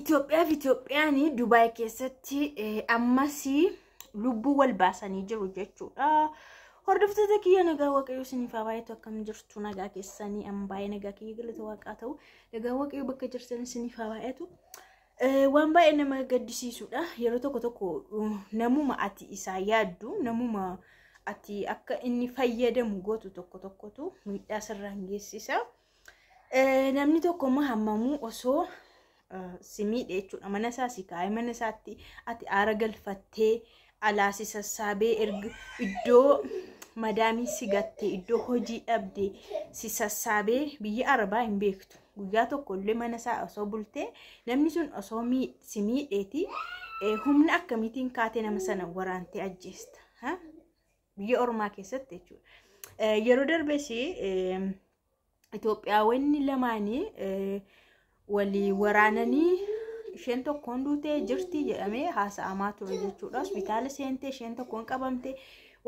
Itoophiyaa fi Itoophiyaan Dubaay keessatti ammas lubbuu wal baasanii jiru jechuudha. Hordoftoota kiyya nagaa waaqayyoo isiniif haa baay'eetu akkam jirtu nagaa keessanii an baay'ee nagaa kiyya galata waaqaa ta'u nagaa waaqayyoo bakka jirtan isiniif haa baay'eetu. Waan baay'ee nama gaddisiisudha. Yeroo tokko tokko namuma ati isaa yaaddu namuma ati akka inni fayyadamu gootu tokko tokkotu miidhaa sirraan geessisa. Namni tokko immoo hammamuu osoo Eh, si miidhe jechuudha. Mana isaa si kaa'ee mana isaatti ati aara galfattee alaa si sassaabee erga iddoo madaamii si gattee iddoo hojii dhabde si sassaabee biyya arabaa hin beektu. Guyyaa tokko illee mana isaa osoo bultee namni sun osoo si miidheeti eh, humna akkamiitiin kaatee nama sana waraantee ajjeesta. Biyya ormaa keessatti jechuudha. Eh, yeroo darbee Itoophiyaawwan lamaanii walii waraananii isheen tokkoon duutee jirti jedhamee haasa'amaa ture jechuudha. Hospitaala seentee isheen tokkoon qabamte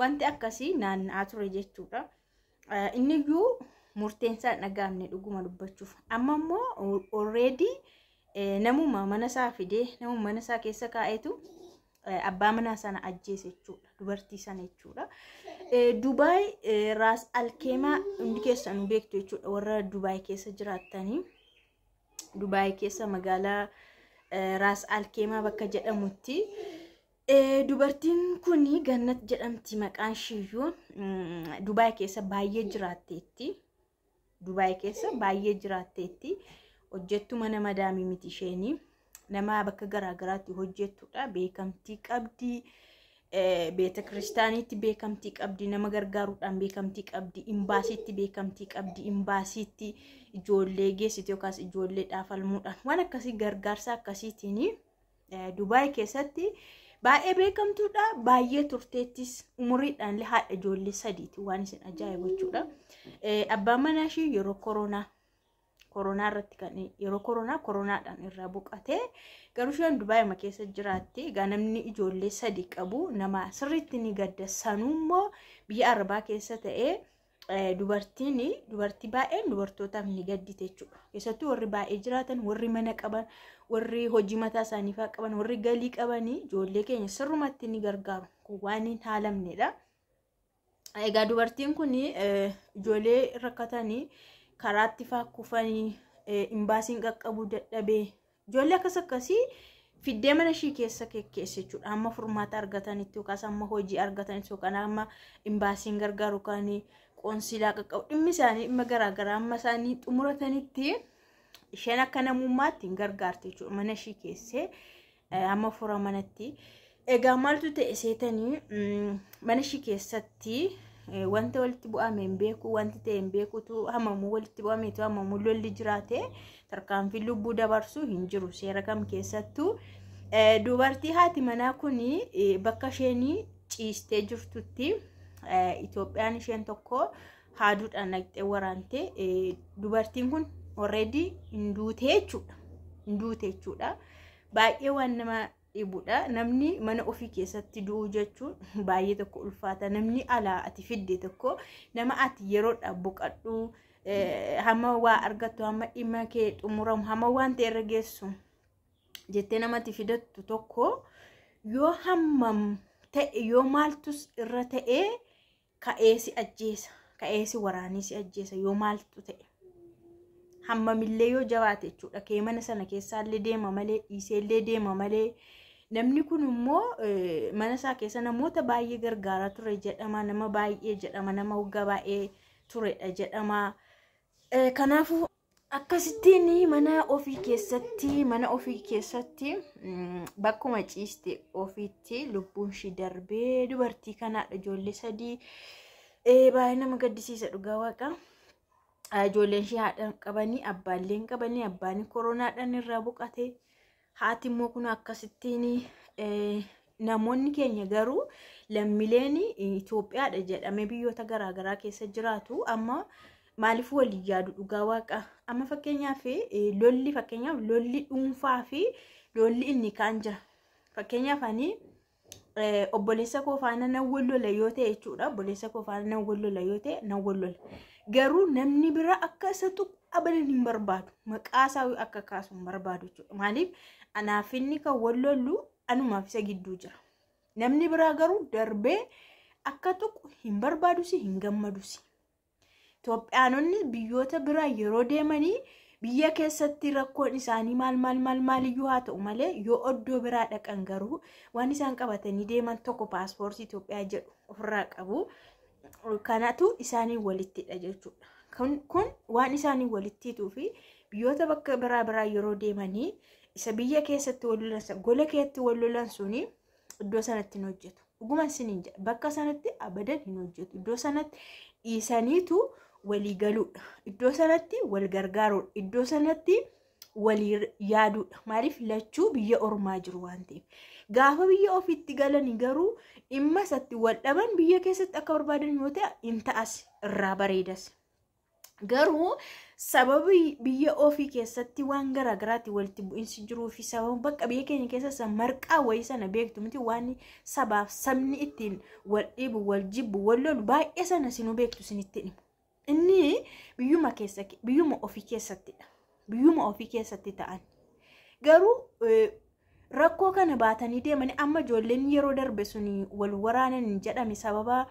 wanti akkasii naanna'aa ture jechuudha. Inni iyyuu murteen isaa dhuguma dubbachuuf. Amma immoo already namuma mana isaa fidee namuma mana isaa keessa kaa'eetu abbaa mana sana ajjeese jechuudha. Dubartii sana jechuudha. Dubaay raas alkeemaa hundi keessan beektu jechuudha warra Dubaay keessa jiraatanii. Dubaay keessa magaalaa eh, Raas Alkeemaa bakka jedhamutti. Eh, dubartiin kun Gannat jedhamti maqaan ishiiyyuu mm, Dubaay keessa baay'ee jiraatteetti. Dubaay keessa baay'ee jiraatteetti. Hojjettu mana madaamii miti isheen nama bakka garaagaraatti hojjettudha. Beekamtii qabdi. Eh, beeta kiristaanitti beekamtii qabdi nama gargaaruudhaan beekamtii qabdi imbaasiitti beekamtii qabdi imbaasiitti ijoollee geessitu yookaas ijoollee dhaafalmuudhaan waan akkasii gargaarsa akkasiitiin eh, dubaay keessatti baay'ee beekamtuudha baay'ee turteettis umuriidhaan haadha ijoollee sadiiti waan isin ajaa'iba jechuudha eh, abbaan manaa ishii yeroo koronaa koronaa irratti kan yeroo koronaa koronaadhaan irraa buqate garuu isheen dubaayima keessa jiraatti egaa namni ijoollee sadi qabu nama sirritti ni gadda sanuummoo biyya arbaa keessa ta'ee eh, dubartiin dubartii baay'een dubartootaaf ni gaddite jechuudha keessattuu warri baay'ee jiraatan warri mana qaban warri hojii mataa isaaniifaa qaban warri galii qabanii ijoollee keenya sirrumatti ni gargaaru kun waan hin haalamnedha egaa dubartiin kun eh, ijoollee rakkatanii. karaatti fa'aa eh, imbaasiin qaqqabu dadhabee ijoollee akkas akkasii fiddee mana ishii keessa keessa jechuudha amma furmaata argatanitti yookaas amma hojii argatanitti yookaan amma imbaasiin gargaaru kan qoonsilaa qaqqabu dhimmi isaanii dhimma garaagaraa amma isaanii xumuratanitti isheen akka namummaatti hin gargaarti jechuudha mana ishii keessee eh, amma fura manatti egaa maaltu ta'e seetanii mm, mana ishii keessatti. Eh, wanta walitti bu'ame hin beeku wanti ta'e hin hamamuu walitti bu'ameetu hamamuu lolli jiraate tarkaanfiin lubbuu dabarsu hin jiru seera kam keessattuu eh, dubartii haati manaa kun eh, bakka isheen ciistee jirtutti Itoophiyaan isheen tokko haaduudhaan dhaqxee waraante dubartiin kun already hin jechuudha baay'ee waan nama Dhibuudha. namni mana ofii keessatti du'uu jechuun baay'ee tokko ulfaata namni alaa ati fidde tokko nama ati yeroodhaaf boqadhu eh, hamma waa argattu hamma dhimma kee xumuramu hamma waan ta'e irra geessu jettee namatti fidattu tokko yoo hammam ta'e yoo maaltus irra ta'ee ka'ee ajjeesa ka'ee waraanii ajjeesa yoo maaltu ta'e. hammamillee yoo jabaate jechuudha kee mana sana keessaallee deema malee dhiiseellee deema malee Namni kun immoo eh, mana isaa keessa namoota baay'ee gargaaraa ture jedhama. Nama baay'ee jedhama. Nama waggaa baay'ee turedha jedhama. Eh, kanaafuu akkasittiin mana ofii keessatti mm, bakkuma ciiste ofiitti lubbuun ishee darbee dubartii kanaadha. Ijoollee sadii eh, baay'ee nama gaddisiisa dhugaa waaqa. Ah, ijoolleen ishee haadha qabanii hin qabanii abbaan koronaadhaan irraa boqotee. Haati immoo kun akkasittiin eh, namoonni keenya garuu lammiileen Itoophiyaadha jedhamee biyyoota garaa keessa jiraatu. Amma maaliif waliin yaadu dhugaa waaqa? Amma fakkeenyaaf eh, lolli fakkeenyaaf lolli dhuunfaa fi lolli inni kaan jira. Fakkeenyaaf eh, obboleessa koo faana nan wallola yoo ta'e jechuudha. Obboleessa koo faana nan wallola yoo ta'e nan wallola. Garuu namni bira akka isa tuqu abadan hin barbaadu. Maqaa isaa akka kaasu hin barbaadu Maaliif Anaaf inni kan wal lollu anumaaf isa gidduu jira. Namni biraa garuu darbee akka tokko hin barbaadusi hin gammadusi. Itoophiyaanonni biyyoota biraa yeroo deemanii biyya keessatti rakkoon isaanii maal maal maaliyyuu haa ta'u malee yoo oddoo biraa dhaqan garuu waan isaan qabatanii deeman tokko paaspoortii Itoophiyaa jedhu ofirraa qabu. Kanatu isaanii walittidha jechuudha. Kun waan isaanii walitti hituu fi biyyoota bakka biraa biraa yeroo deemanii isa biyya keessatti wallolan gola keetti wallolan suni iddoo sanatti hin hojjetu. Dhuguma isin bakka sanatti abadan hin hojjetu. Iddoo sanatti dhiisaniitu walii galuudha. Iddoo sanatti wal gargaaruudha. Iddoo sanatti walii yaaduudha. Maaliif lachuu biyya ormaa jiru waan ta'eef. Gaafa biyya ofitti galanii garuu dhimma isatti wal dhaban biyya keessatti akka barbaadan yoo ta'e hin ta'as irraa bareedas. Garuu sababii biyya ofii keessatti waan garaagaraatti walitti bu'insi jiruu fi sababa bakka biyya keenya keessatti marqaa wayii sana beektu miti waan sabaaf sabni ittiin wal dhibu, wal jibbu, wal lolu baay'ee sana sinuu beektu sinitti dhimu. Inni biyyuma keessa biyyuma ofii keessattidha. Biyyuma ofii keessatti ta'an. Garuu e, rakkoo kana baatanii deemanii amma ijoolleen yeroo darbe sunii wal waraanan jedhame sababa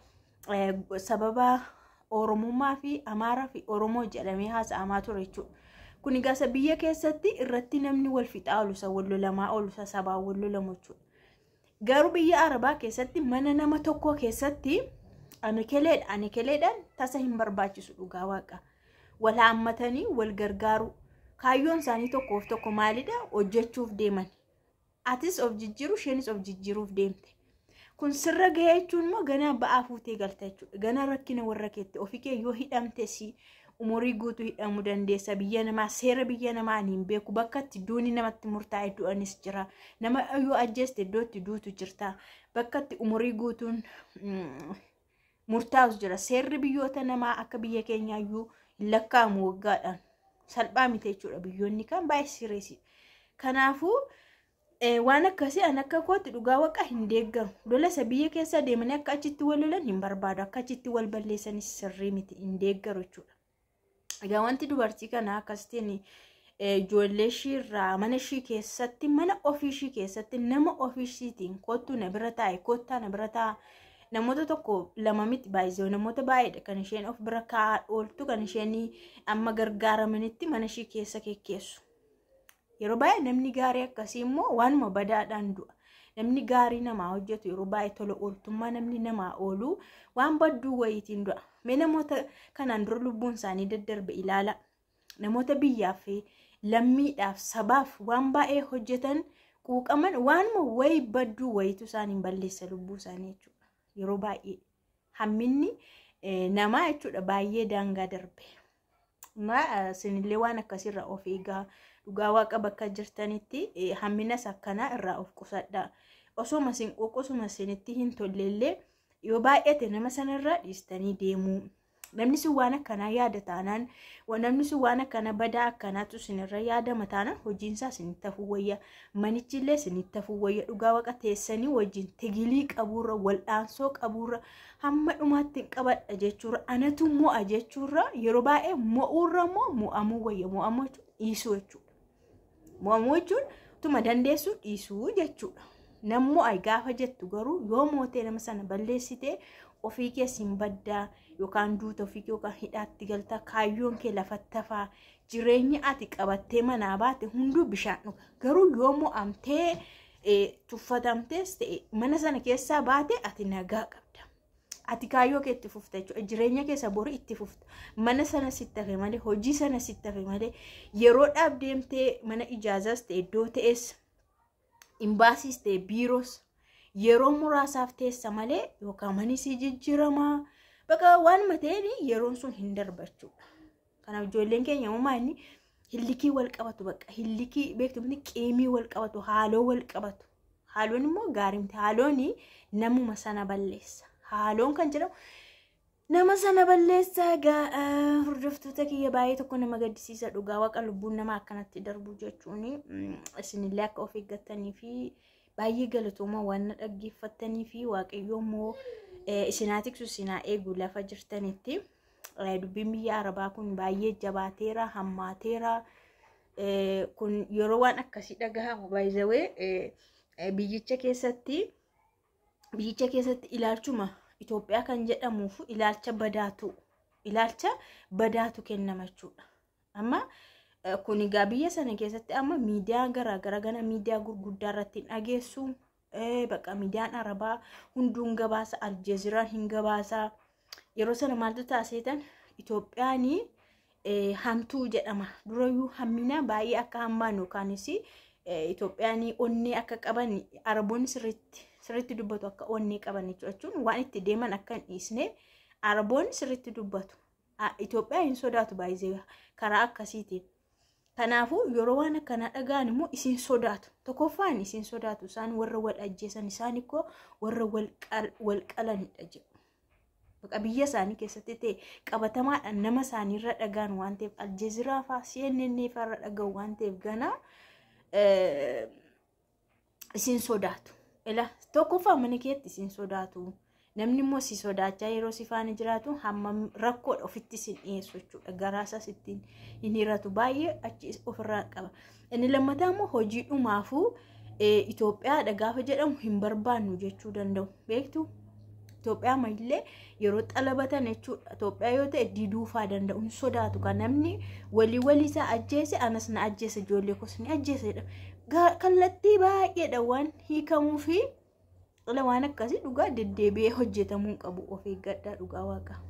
e, sababa oromummaa fi amaaraa fi oromoo jedhamee haasa'amaa ture jechuudha. Kun gaasa biyya keessatti irratti namni wal fixaa oolu isa wallolamaa oolu isa sabaa wallolamu jechuudha. Garuu biyya Arabaa keessatti mana nama tokko keessatti anakeleedha anakeleedhaan tasa hin barbaachisu dhugaa waaqa. Wal haammatanii wal gargaaru kaayyoon isaanii tokkoof tokko maalidha hojjechuuf deeman. Atis of jijjiiru isheenis of jijjiiruuf deemte. kun sirra ga'e jechuun immoo ganaa ba'aa fuutee galta jechuudha. Ganaa rakkina warra keetti ofii kee yoo hidhamte si umurii guutuu hidhamuu dandeessa. Biyya namaa seera biyya namaa hin beeku bakka itti duuni namatti murtaa'e du'anis jira. Nama yoo ajjeeste iddootti duutu jirta. Bakka itti umurii guutuun mm, murtaa'us jira. Seerri biyyoota namaa akka biyya keenyaayyuu iyyuu lakkaa'amu waggaadhaan. Salphaa miti jechuudha biyyoonni kan baay'ee sireesidha. Kanaafuu Eh, waan akkasi an akka kootti dhugaa waqa hin deeggaru lolasa biyya keessa deemanii akka achitti wal lolan hin barbaadu akka achitti wal balleessanis sirrii miti hin deeggaru jechuudha egaa wanti dubartii kanaa akkasitiin eh, ijoollee ishii irraa mana ishii keessatti mana ofiishii keessatti nama ofii ishiitiin kottuu na bira taa'e kottaa na bira taa'a namoota tokko lama miti baay'isoo namoota baay'eedha kan isheen of bira kaa'aa ooltu kan isheen amma gargaaramanitti mana ishii keessa kekkeessu. Yeroo baay'ee namni gaarii akkasii immoo waanuma badaadhaan du'a. Namni gaarii namaa hojjetu yeroo baay'ee tola ooltummaa namni namaa oolu waan badduu wayiitiin du'a. Mee namoota kanaan dura lubbuun isaanii daddarbe ilaala. Namoota biyyaaf lammiidhaaf sabaaf waan baay'ee hojjetan quuqaman waanuma wayi badduu wayiitu isaanii hin balleessa lubbuu isaanii jechuudha. Yeroo baay'ee hamminni eh, namaa jechuudha baay'ee daangaa darbe. Eh, Isinillee waan akkasirraa of eegaa. dhugaa waaqa bakka jirtanitti eh, hamminas akkanaa irraa of qusadha. Osuma isin qusuma isinitti hin tollellee yoo baay'ate nama sanarra dhiistanii deemu. Namni waan akkanaa yaada taanaan namni waan akkanaa badaa akkanaatu sinirra yaadama taanaan hojiinsaa isinitti hafuu wayya. Manichillee isinitti hafuu wayya. Dhugaa waqa teessanii wajjin tigilii qaburra waldhaansoo qaburra hamma dhumaatti hin qabadha jechuudha. Anatu mo'a jechuudha. Yeroo baay'ee mo'urra immoo mo'amuu wayya. Mo'amuu jechuudha dhiisuu jechuudha. Mo'amuu jechuun tuma dandeessu dhiisuu jechuudha. Nammoo gaafa jettu garuu yoo mootee nama sana balleessitee ofii keessi hin baddaa yookaan duuta ofii yookaan hidhaatti galtaa kaayyoon kee lafatti tafaa jireenyi ati qabattee manaa baate hunduu bishaan dhuga. Garuu yoo mo'amtee tuffatamtees ta'e mana sana keessaa baate ati nagaa qaba. ati kaayyoo kee itti fufta jechuudha. Jireenya keessa boru itti fufta. Mana sana sitti hafe malee, hojii sana sitti hafe malee, yeroo dhaab mana ijaazaas ta'e, iddoo ta'es, imbaasiis ta'e, biiroos yeroo muraasaaf teessa malee yookaan manis jijjiirama. Bakka waan mateeni yeroon sun hin darbachuudha. Kanaaf ijoolleen keenya uumaa inni hillikii wal qabatu bakka hillikii beektumni qiimii wal qabatu haaloo wal qabatu. Haaloon immoo gaarii miti. namuma sana balleessa. haaloon kan jedhamu nama sana balleessaa hordoftoota kiyya baay'ee tokko nama gaddisiisa dhugaa waqa lubbuun nama akkanatti darbu jechuun mm, isinillee akka of eeggattanii fi baay'ee galatooma waan dhaggeeffattanii fi waaqayyoommoo eh, isinaa tiksu isinaa eegu lafa jirtanitti eh, dubbiin biyya arabaa kun baay'ee jabaateera hammaateera. Eh, kun yeroo waan akkasii dhagahamu baay'ee biyyicha biyyicha keessatti ilaalchuma Itoophiyaa kan jedhamuuf ilaalcha badaatu ilaalcha badaatu kennama jechuudha. Amma e, kun egaa biyya sana keessatti amma miidiyaa garaagaraa gana miidiyaa gurguddaa irratti dhageessu e, miidiyaan arabaa hunduun gabaasa aljeeziraan hin gabaasa yeroo sana maaltu taaseetan Itoophiyaanii e, hamtuu jedhama durayyuu hammina baay'ee akka hammaan yookaanis Eh, Itoophiyaan onnee akka qaban araboonni sirriitti dubbatu akka onnee qaban jechuun waan itti deeman akka hin dhiisne araboonni sirriitti dubbatu ah, Itoophiyaa hin sodaatu baay'ee karaa akkasiitiin. kanaafu yeroo waan akkanaa dhaga'an immoo isin sodaatu. Tokkoffaan isin sodaatu. Isaan warra wal ajjeesan isaan immoo warra wal qalanidha jedhu. biyya isaanii keessatti ta'e qabatamaadhaan nama isaaniirra dhaga'an waan ta'eef aljeeziraa fa'aa CNN irra dhaga'u waan ta'eef ganaa. isin ehm, sodaatu. Tokkoffaa mana keetti isin sodaatu. Namni immoo si sodaachaa yeroo si jiraatu hammam rakkoodha ofitti sin dhiyeessu jechuudha. Garaasas ittiin hin hiratu baay'ee achi ofirraa qaba. Inni lammataa immoo hojii Itoophiyaa Itoophiyaadha gaafa jedhamu hin barbaannu jechuu danda'u. Beektu Itoophiyaa malee yeroo xalabatan jechuudha. Itoophiyaa yoo ta'e diduufaa danda'u hin sodaatu. Kan namni walii waliisaa ajjeese anas na ajjeese ijoollee kos ni Kallattii baay'eedha waan hiikamuu fi waan akkasii dhugaa deddeebi'ee hojjetamuu qabu of eeggadhaa dhugaa waaqa.